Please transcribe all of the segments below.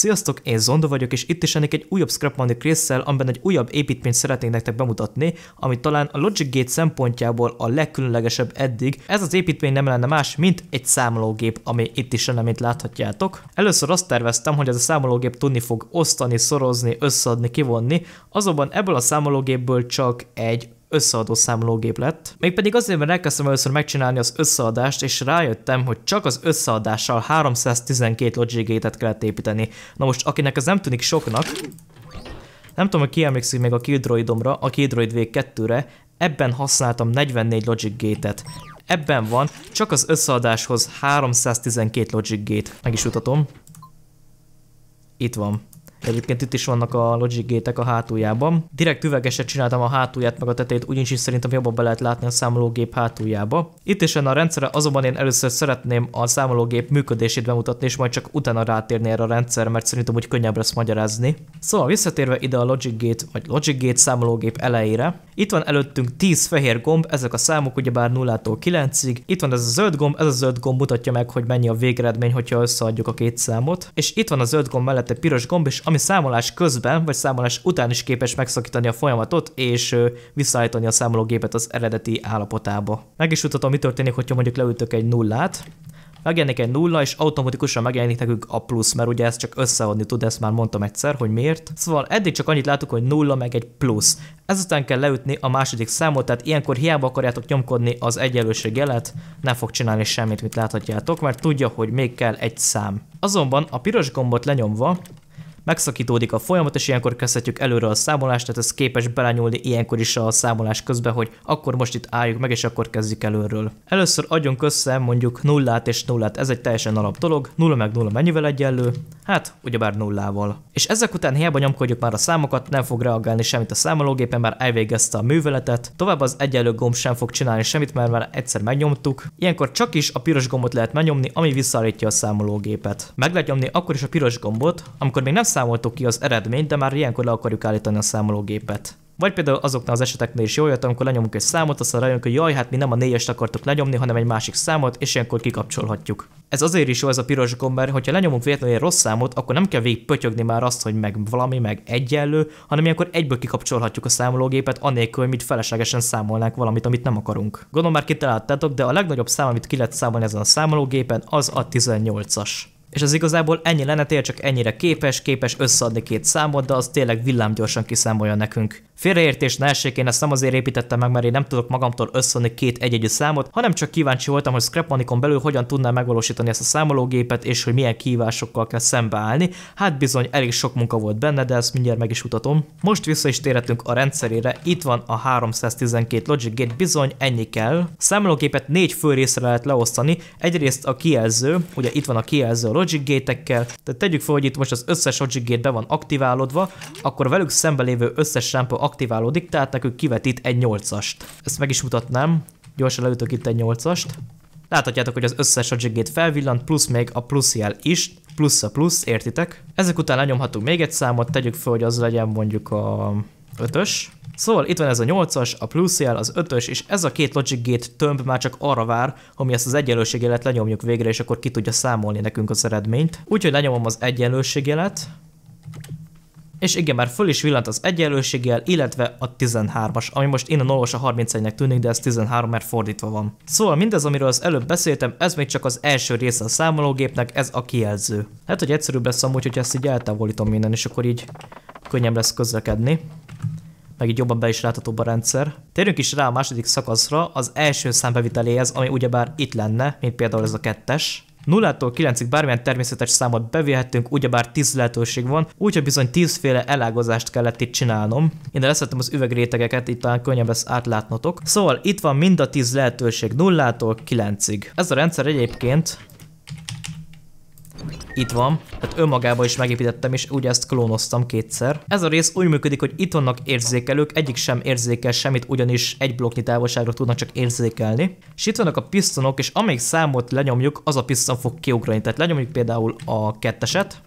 Sziasztok, én Zonda vagyok, és itt is ennek egy újabb Scrap Money résszel, amiben egy újabb építményt szeretnék nektek bemutatni, ami talán a Logic Gate szempontjából a legkülönlegesebb eddig. Ez az építmény nem lenne más, mint egy számológép, ami itt is lenne, mint láthatjátok. Először azt terveztem, hogy ez a számológép tudni fog osztani, szorozni, összeadni, kivonni, azonban ebből a számológépből csak egy összeadó számológép lett. Mégpedig azért, mert elkezdtem először megcsinálni az összeadást, és rájöttem, hogy csak az összeadással 312 logic gate-et kellett építeni. Na most, akinek ez nem tűnik soknak, nem tudom, hogy ki emlékszik még a Kildroidomra, a Kildroid V2-re, ebben használtam 44 logic gate-et. Ebben van csak az összeadáshoz 312 logic gate. Meg is utatom. Itt van. Egyébként itt is vannak a Logic gétek a hátuljában. Direkt üvegeset csináltam a hátulját meg a tetejét, ugyanis is szerintem jobban be lehet látni a számológép hátuljába. Itt is a rendszerre, azonban én először szeretném a számológép működését bemutatni, és majd csak utána rátérni erre a rendszer, mert szerintem úgy könnyebb lesz magyarázni. Szóval visszatérve ide a Logic Gate, vagy Logic Gate számológép elejére, itt van előttünk 10 fehér gomb, ezek a számok ugyebár 0-tól 9-ig, itt van ez a zöld gomb, ez a zöld gomb mutatja meg, hogy mennyi a végeredmény, hogyha összeadjuk a két számot, és itt van a zöld gomb mellette piros gomb, és ami számolás közben vagy számolás után is képes megszakítani a folyamatot és visszaállítani a számológépet az eredeti állapotába. Meg is mutatom, mi történik, hogyha mondjuk leütök egy nullát, megjelenik egy nulla, és automatikusan megjelenik nekünk a plusz, mert ugye ezt csak összeadni tud, ezt már mondtam egyszer, hogy miért. Szóval eddig csak annyit látok, hogy nulla meg egy plusz. Ezután kell leütni a második számot, tehát ilyenkor hiába akarjátok nyomkodni az egyenlőség jelet, nem fog csinálni semmit, mit láthatjátok, mert tudja, hogy még kell egy szám. Azonban a piros gombot lenyomva megszakítódik a folyamat, és ilyenkor kezdhetjük előre a számolást, tehát ez képes belenyúlni ilyenkor is a számolás közben, hogy akkor most itt álljuk meg, és akkor kezdjük előről. Először adjunk össze mondjuk nullát és nullát, ez egy teljesen alap dolog, nulla meg nulla mennyivel egyenlő? Hát, ugyebár nullával. És ezek után hiába nyomkodjuk már a számokat, nem fog reagálni semmit a számológépen, már elvégezte a műveletet, tovább az egyenlő gomb sem fog csinálni semmit, mert már egyszer megnyomtuk. Ilyenkor csak is a piros gombot lehet megnyomni, ami visszaállítja a számológépet. Meg lehet nyomni akkor is a piros gombot, amikor még nem számológépet számoltuk ki az eredményt, de már ilyenkor le akarjuk állítani a számológépet. Vagy például azoknál az eseteknél is jól jött, amikor lenyomunk egy számot, aztán rájönk, hogy jaj, hát mi nem a négyest akartuk lenyomni, hanem egy másik számot, és ilyenkor kikapcsolhatjuk. Ez azért is jó ez a piros gomb, mert hogyha lenyomunk véletlenül egy rossz számot, akkor nem kell végig pötyögni már azt, hogy meg valami, meg egyenlő, hanem ilyenkor egyből kikapcsolhatjuk a számológépet, anélkül, hogy mit feleslegesen számolnánk valamit, amit nem akarunk. Gondolom már kitaláltátok, de a legnagyobb szám, amit ki lehet számolni ezen a számológépen, az a 18-as és az igazából ennyi lenne, tényleg csak ennyire képes, képes összeadni két számot, de az tényleg villámgyorsan kiszámolja nekünk. Félreértés ne essék, én ezt nem azért építettem meg, mert én nem tudok magamtól összeadni két egyegyű számot, hanem csak kíváncsi voltam, hogy Scrapmanikon belül hogyan tudná megvalósítani ezt a számológépet, és hogy milyen kívásokkal kell szembeállni. Hát bizony, elég sok munka volt benne, de ezt mindjárt meg is mutatom. Most vissza is térhetünk a rendszerére, itt van a 312 Logic Gate, bizony ennyi kell. A számológépet négy fő részre lehet leosztani, egyrészt a kijelző, ugye itt van a kijelző a logic gate-ekkel, Tehát tegyük fel, hogy itt most az összes logic gate be van aktiválódva, akkor velük szembe lévő összes rámpa aktiválódik, tehát nekünk kivetít egy 8-ast. Ezt meg is mutatnám. Gyorsan leütök itt egy 8-ast. Láthatjátok, hogy az összes logic gate felvillant, plusz még a plusz jel is, plusz a plusz, értitek? Ezek után lenyomhatunk még egy számot, tegyük fel, hogy az legyen mondjuk a 5-ös. Szóval itt van ez a 8-as, a plusz jel, az 5-ös, és ez a két Logic Gate tömb már csak arra vár, hogy mi ezt az egyenlőségjelet lenyomjuk végre, és akkor ki tudja számolni nekünk az eredményt. Úgyhogy lenyomom az egyenlőségjelet, és igen, már föl is villant az egyenlőséggel, illetve a 13-as, ami most innen olvas a 31-nek tűnik, de ez 13, mert fordítva van. Szóval mindez, amiről az előbb beszéltem, ez még csak az első része a számológépnek, ez a kijelző. Hát, hogy egyszerűbb lesz amúgy, hogy ezt így eltávolítom minden, és akkor így könnyebb lesz közlekedni meg így jobban be is láthatóbb a rendszer. Térjünk is rá a második szakaszra, az első számbeviteléhez, ami ugyebár itt lenne, mint például ez a kettes. 0-tól 9-ig bármilyen természetes számot bevihettünk, ugyebár 10 lehetőség van, úgyhogy bizony 10 féle elágazást kellett itt csinálnom. Én leszettem az üvegrétegeket, itt talán könnyebb lesz átlátnotok. Szóval itt van mind a 10 lehetőség 0-tól 9-ig. Ez a rendszer egyébként itt van, tehát önmagában is megépítettem, és ugye ezt klónoztam kétszer. Ez a rész úgy működik, hogy itt vannak érzékelők, egyik sem érzékel semmit, ugyanis egy blokknyi távolságra tudnak csak érzékelni. És itt vannak a pisztonok és amelyik számot lenyomjuk, az a piszton fog kiugrani. Tehát lenyomjuk például a ketteset,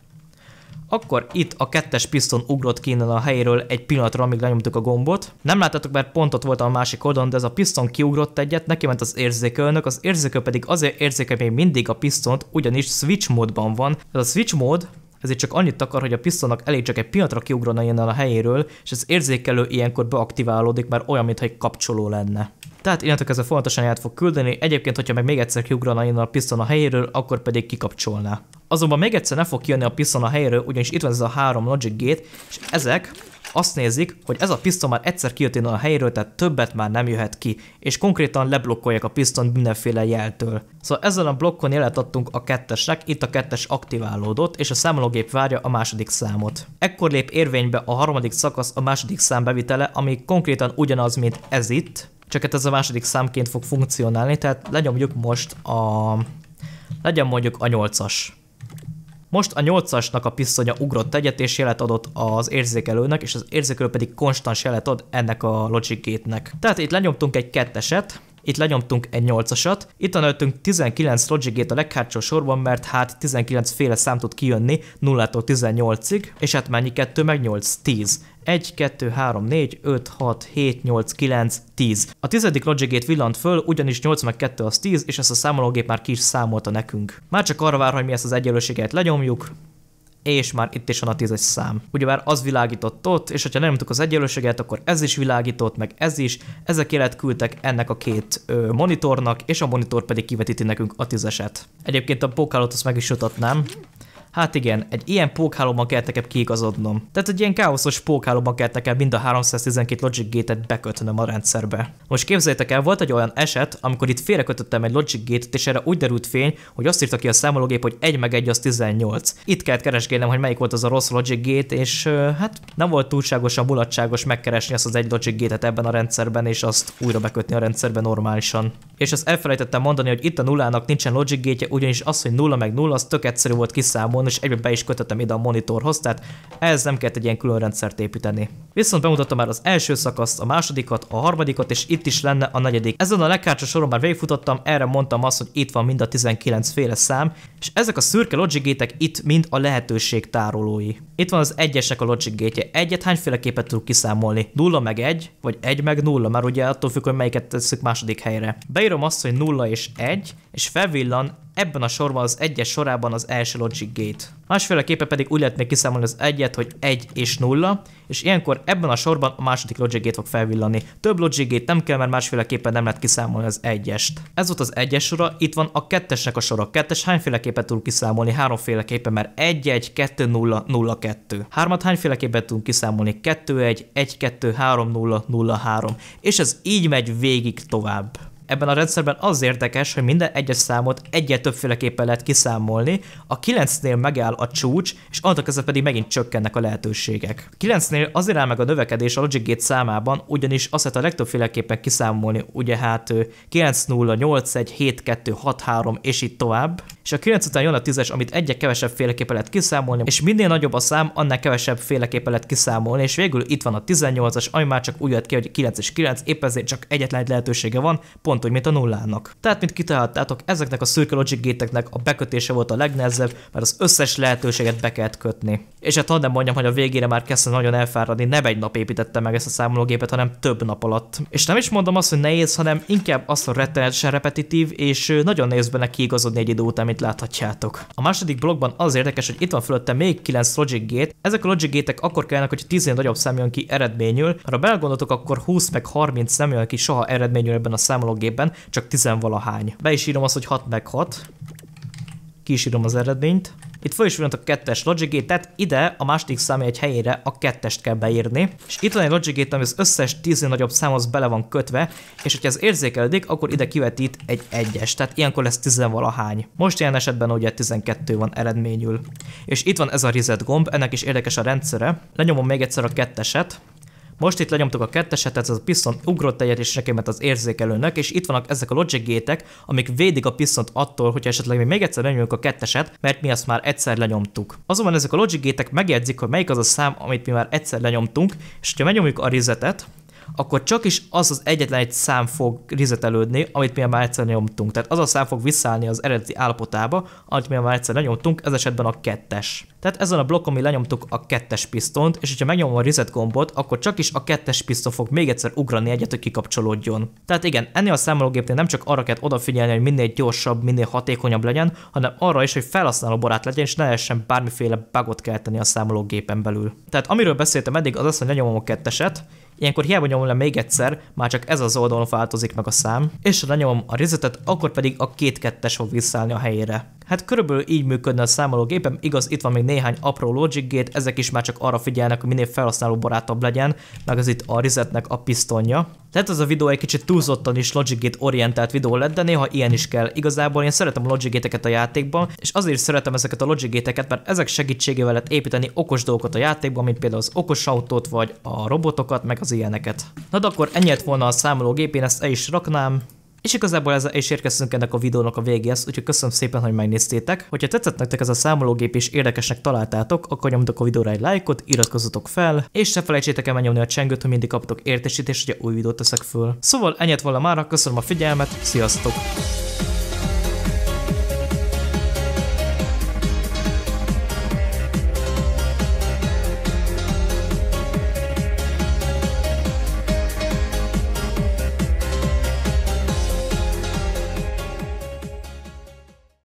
akkor itt a kettes piszton ugrott kéne a helyéről egy pillanatra, amíg lenyomtuk a gombot. Nem láttatok, mert pont ott voltam a másik oldalon, de ez a piszton kiugrott egyet, neki ment az érzékelőnök, az érzékelő pedig azért érzékel még mindig a pisztont, ugyanis switch módban van. Ez a switch mód ezért csak annyit akar, hogy a pisztonnak elég csak egy pillanatra kiugrana innen a helyéről, és az érzékelő ilyenkor beaktiválódik, mert olyan, mintha egy kapcsoló lenne. Tehát innentől kezdve fontosan át fog küldeni, egyébként, hogyha meg még egyszer kiugrana innen a piszton a helyéről, akkor pedig kikapcsolná. Azonban még egyszer ne fog kijönni a piszton a helyéről, ugyanis itt van ez a három logic gate, és ezek azt nézik, hogy ez a piszton már egyszer kijött innen a helyéről, tehát többet már nem jöhet ki, és konkrétan leblokkolják a piszton mindenféle jeltől. Szóval ezen a blokkon jelet adtunk a kettesnek, itt a kettes aktiválódott, és a számológép várja a második számot. Ekkor lép érvénybe a harmadik szakasz a második szám bevitele, ami konkrétan ugyanaz, mint ez itt, csak hát ez a második számként fog funkcionálni, tehát lenyomjuk most a... legyen mondjuk a 8-as. Most a nyolcasnak a pisztonya ugrott egyet, és jelet adott az érzékelőnek, és az érzékelő pedig konstans jelet ad ennek a logic gate-nek. Tehát itt lenyomtunk egy ketteset, itt lenyomtunk egy 8-asat, itt tanultunk 19 logic a leghátsó sorban, mert hát 19 féle szám tud kijönni 0-tól 18-ig, és hát mennyi 2 meg 8, 10. 1, 2, 3, 4, 5, 6, 7, 8, 9, 10. A tizedik logic gate villant föl, ugyanis 8 meg 2 az 10, és ezt a számológép már ki is számolta nekünk. Már csak arra vár, hogy mi ezt az egyenlőséget lenyomjuk, és már itt is van a tízes szám. Ugye már az világított ott, és ha nem tudtuk az egyenlőséget, akkor ez is világított, meg ez is. Ezek élet küldtek ennek a két ö, monitornak, és a monitor pedig kivetíti nekünk a tízeset. Egyébként a pokálot azt meg is jutatnám, Hát igen, egy ilyen pókhálóban kellett nekem kiigazodnom. Tehát egy ilyen káoszos pókhálóban kellett nekem mind a 312 logic gate-et bekötnöm a rendszerbe. Most képzeljétek el, volt egy olyan eset, amikor itt félrekötöttem egy logic gate-et, és erre úgy derült fény, hogy azt írta ki a számológép, hogy 1 meg 1 az 18. Itt kellett keresgélnem, hogy melyik volt az a rossz logic gate, és hát nem volt túlságosan mulatságos megkeresni azt az egy logic gate-et ebben a rendszerben, és azt újra bekötni a rendszerbe normálisan. És ezt elfelejtettem mondani, hogy itt a nullának nincsen logic gate-je, ugyanis az, hogy 0 meg 0, az tök egyszerű volt kiszámolni, van, és egyben be is kötöttem ide a monitorhoz, tehát ehhez nem kellett egy ilyen külön rendszert építeni. Viszont bemutattam már az első szakaszt, a másodikat, a harmadikat, és itt is lenne a negyedik. Ezen a legkárcsa soron már végigfutottam, erre mondtam azt, hogy itt van mind a 19 féle szám, és ezek a szürke logigétek itt mind a lehetőség tárolói. Itt van az egyesek a logigétje. egyet hányféle Egyet hányféleképpen kiszámolni? 0 meg 1, vagy 1 meg 0, már ugye attól függ, hogy melyiket tesszük második helyre. Beírom azt, hogy 0 és 1, és felvillan Ebben a sorban az egyes sorában az első logic gate. Másféleképpen pedig úgy lehetne kiszámolni az egyet, hogy 1 és 0, és ilyenkor ebben a sorban a második logic gate fog felvillani. Több logic gate nem kell, mert másféleképpen nem lehet kiszámolni az egyest. Ez volt az egyes sora, itt van a kettesnek a sora. Kettes hányféleképpen tudunk kiszámolni? Háromféleképpen, mert 1 1 2 0 0 2. Hármat hányféleképpen tudunk kiszámolni? 2 1 1 2 3 0 0 3. És ez így megy végig tovább ebben a rendszerben az érdekes, hogy minden egyes számot egyet többféleképpen lehet kiszámolni, a 9-nél megáll a csúcs, és annak kezdve pedig megint csökkennek a lehetőségek. A 9-nél azért áll meg a növekedés a Logic Gate számában, ugyanis azt lehet a legtöbbféleképpen kiszámolni, ugye hát 9 0 8 1 7 2 6 3 és így tovább, és a 9 után jön a 10-es, amit egyre kevesebb féleképpen lehet kiszámolni, és minél nagyobb a szám, annál kevesebb féleképpen lehet kiszámolni, és végül itt van a 18-as, ami már csak úgy jött ki, hogy 9 és 9, épp ezért csak egyetlen egy lehetősége van, pont úgy, mint a nullának. Tehát, mint kitaláltátok, ezeknek a szürke logic géteknek a bekötése volt a legnehezebb, mert az összes lehetőséget be kellett kötni. És hát ha nem mondjam, hogy a végére már kezdte nagyon elfáradni, nem egy nap építette meg ezt a számológépet, hanem több nap alatt. És nem is mondom azt, hogy nehéz, hanem inkább azt, hogy rettenetesen repetitív, és nagyon nehéz benne kiigazodni egy idő után, amit láthatjátok. A második blokkban az érdekes, hogy itt van fölötte még 9 logic gate, ezek a logic gate ek akkor kellnek, hogy 10 nagyobb szám jön ki eredményül, ha belgondoltok, akkor 20 meg 30 szám jön ki soha eredményül ebben a számológépben, csak 10 valahány. Be is írom azt, hogy 6 meg 6, ki az eredményt, itt föl is a kettes Logic Gate, tehát ide a második egy helyére a kettest kell beírni. És itt van egy Logic Gate, ami az összes tízén nagyobb számhoz bele van kötve, és hogyha ez érzékelődik, akkor ide kivetít egy egyes, tehát ilyenkor lesz tizenvalahány. Most ilyen esetben ugye 12 van eredményül. És itt van ez a reset gomb, ennek is érdekes a rendszere. Lenyomom még egyszer a ketteset, most itt lenyomtuk a ketteset, ez a piszton ugrott egyet és nekemet az érzékelőnek, és itt vannak ezek a logic gétek, amik védik a piszont attól, hogy esetleg mi még egyszer lenyomjuk a ketteset, mert mi azt már egyszer lenyomtuk. Azonban ezek a logic gétek megjegyzik, hogy melyik az a szám, amit mi már egyszer lenyomtunk, és ha megnyomjuk a rizetet, akkor csak is az az egyetlen egy szám fog rizetelődni, amit mi már egyszer nyomtunk. Tehát az a szám fog visszaállni az eredeti állapotába, amit mi már egyszer lenyomtunk, ez esetben a kettes. Tehát ezen a blokkon mi lenyomtuk a kettes pisztont, és hogyha megnyomom a reset gombot, akkor csak is a kettes piszton fog még egyszer ugrani egyet, hogy kikapcsolódjon. Tehát igen, ennél a számológépnél nem csak arra kell odafigyelni, hogy minél gyorsabb, minél hatékonyabb legyen, hanem arra is, hogy felhasználó barát legyen, és ne lehessen bármiféle bugot kelteni a számológépen belül. Tehát amiről beszéltem eddig, az az, hogy lenyomom a ketteset, Ilyenkor hiába nyomom le még egyszer, már csak ez az oldalon változik meg a szám, és ha lenyomom a rizetet, akkor pedig a két kettes fog visszaállni a helyére. Hát körülbelül így működne a számológépem, igaz, itt van még néhány apró logic gate, ezek is már csak arra figyelnek, hogy minél felhasználó barátabb legyen, meg az itt a resetnek a pisztonja. Tehát ez a videó egy kicsit túlzottan is logic gate orientált videó lett, de néha ilyen is kell. Igazából én szeretem a logic gate-eket a játékban, és azért szeretem ezeket a logic gate-eket, mert ezek segítségével lehet építeni okos dolgokat a játékban, mint például az okos autót, vagy a robotokat, meg az ilyeneket. Na de akkor ennyi lett volna a számológép, én ezt el is raknám. És igazából ez is érkeztünk ennek a videónak a végéhez, úgyhogy köszönöm szépen, hogy megnéztétek. Hogyha tetszett nektek ez a számológép és érdekesnek találtátok, akkor nyomtok a videóra egy lájkot, iratkozzatok fel, és ne felejtsétek el megnyomni a csengőt, hogy mindig kaptok értesítést, hogy új videót teszek föl. Szóval ennyit volna mára, köszönöm a figyelmet, sziasztok!